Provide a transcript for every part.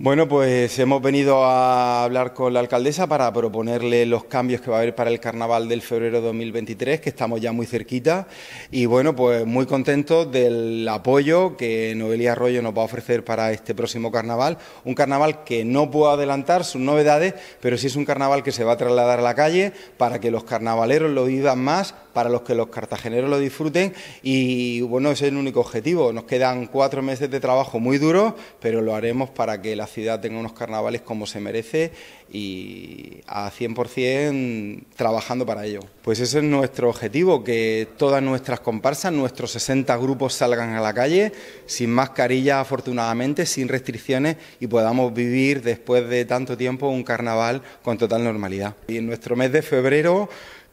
Bueno, pues hemos venido a hablar con la alcaldesa para proponerle los cambios que va a haber para el carnaval del febrero de 2023, que estamos ya muy cerquita. Y bueno, pues muy contentos del apoyo que Novelia Arroyo nos va a ofrecer para este próximo carnaval. Un carnaval que no puedo adelantar sus novedades, pero sí es un carnaval que se va a trasladar a la calle para que los carnavaleros lo vivan más, para los que los cartageneros lo disfruten y bueno, ese es el único objetivo. Nos quedan cuatro meses de trabajo muy duro... pero lo haremos para que la ciudad tenga unos carnavales como se merece y a 100% trabajando para ello. Pues ese es nuestro objetivo, que todas nuestras comparsas, nuestros 60 grupos salgan a la calle sin mascarilla afortunadamente, sin restricciones y podamos vivir después de tanto tiempo un carnaval con total normalidad. Y en nuestro mes de febrero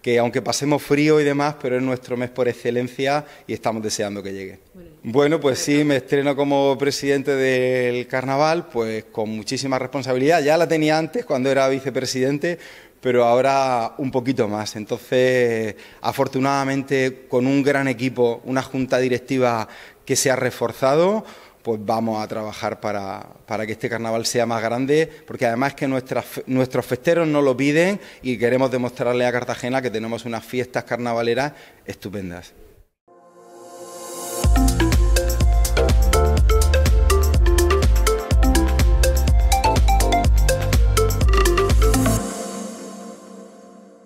que aunque pasemos frío y demás, pero es nuestro mes por excelencia y estamos deseando que llegue. Bueno, pues sí, me estreno como presidente del carnaval, pues con muchísima responsabilidad. Ya la tenía antes cuando era vicepresidente, pero ahora un poquito más. Entonces, afortunadamente, con un gran equipo, una junta directiva que se ha reforzado, pues vamos a trabajar para, que este carnaval sea más grande, porque además que nuestros festeros no lo piden y queremos demostrarle a Cartagena que tenemos unas fiestas carnavaleras estupendas.